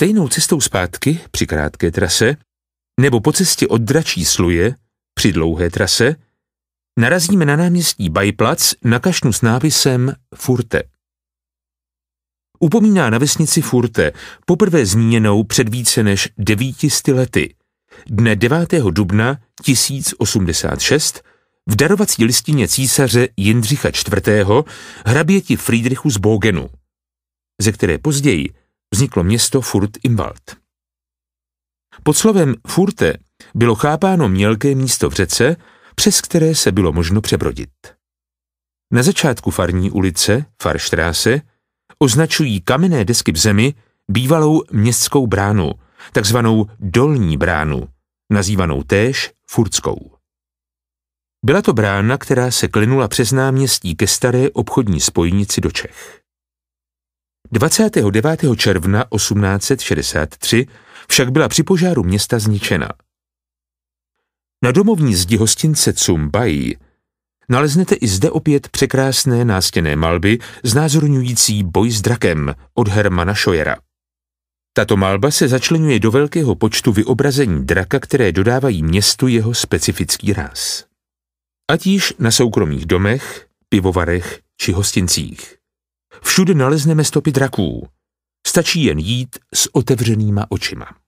Stejnou cestou zpátky při krátké trase nebo po cestě od dračí sluje při dlouhé trase narazíme na náměstí Bajplac na kašnu s nápisem Furte. Upomíná na vesnici Furte, poprvé zmíněnou před více než devítisty lety, dne 9. dubna 1086 v darovací listině císaře Jindřicha IV. hraběti Friedrichu z Bogenu, ze které později vzniklo město Furt im Wald. Pod slovem Furte bylo chápáno mělké místo v řece, přes které se bylo možno přebrodit. Na začátku farní ulice, Farštráse, označují kamenné desky v zemi bývalou městskou bránu, takzvanou dolní bránu, nazývanou též Furtskou. Byla to brána, která se klinula přes náměstí ke staré obchodní spojnici do Čech. 29. června 1863 však byla při požáru města zničena. Na domovní zdi hostince Cumbají naleznete i zde opět překrásné nástěné malby znázorňující boj s drakem od Hermana Šojera. Tato malba se začlenuje do velkého počtu vyobrazení draka, které dodávají městu jeho specifický ráz. Ať již na soukromých domech, pivovarech či hostincích. Všude nalezneme stopy draků. Stačí jen jít s otevřenýma očima.